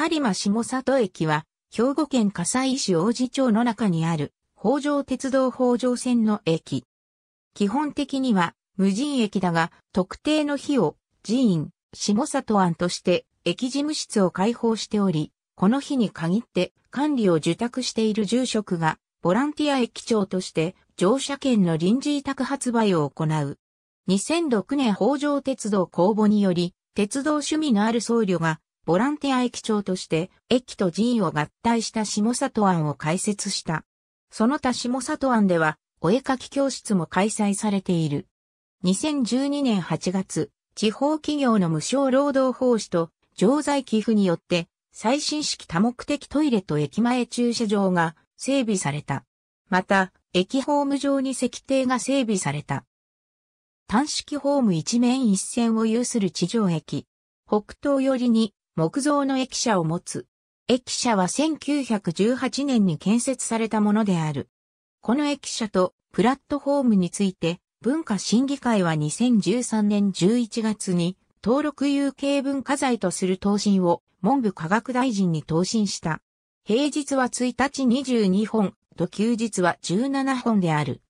播磨下里駅は、兵庫県加西市王子町の中にある、北条鉄道北条線の駅。基本的には、無人駅だが、特定の日を、寺院、下里庵として、駅事務室を開放しており、この日に限って管理を受託している住職が、ボランティア駅長として、乗車券の臨時委託発売を行う。2006年北条鉄道公募により、鉄道趣味のある僧侶がボランティア駅長として、駅と寺院を合体した下里庵を開設した。その他下里庵では、お絵描き教室も開催されている。2012年8月、地方企業の無償労働奉仕と常在寄付によって、最新式多目的トイレと駅前駐車場が整備された。また、駅ホーム上に石庭が整備された。単式ホーム一面一線を有する地上駅。北東寄りに木造の駅舎を持つ。駅舎は1918年に建設されたものである。この駅舎とプラットフォームについて、文化審議会は2013年11月に登録有形文化財とする答申を文部科学大臣に答申した。平日は1日22本と休日は17本である。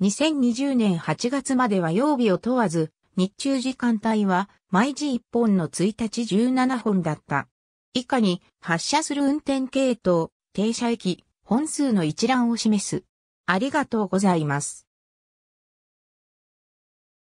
2020年8月までは曜日を問わず日中時間帯は毎時1本の1日17本だった。以下に発車する運転系統、停車駅、本数の一覧を示す。ありがとうございます。